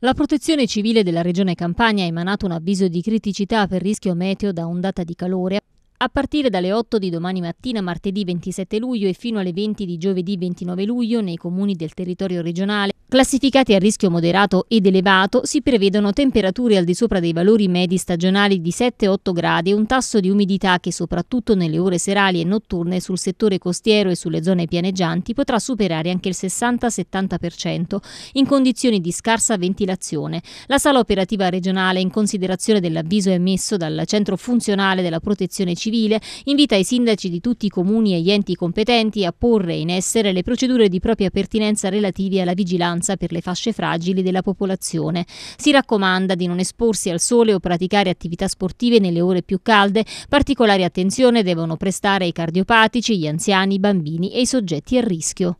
La protezione civile della regione Campania ha emanato un avviso di criticità per rischio meteo da ondata di calore a partire dalle 8 di domani mattina martedì 27 luglio e fino alle 20 di giovedì 29 luglio nei comuni del territorio regionale Classificati a rischio moderato ed elevato si prevedono temperature al di sopra dei valori medi stagionali di 7-8 gradi e un tasso di umidità che soprattutto nelle ore serali e notturne sul settore costiero e sulle zone pianeggianti potrà superare anche il 60-70% in condizioni di scarsa ventilazione. La sala operativa regionale in considerazione dell'avviso emesso dal Centro Funzionale della Protezione Civile invita i sindaci di tutti i comuni e gli enti competenti a porre in essere le procedure di propria pertinenza relative alla vigilanza vigilanza per le fasce fragili della popolazione. Si raccomanda di non esporsi al sole o praticare attività sportive nelle ore più calde. Particolare attenzione devono prestare i cardiopatici, gli anziani, i bambini e i soggetti a rischio.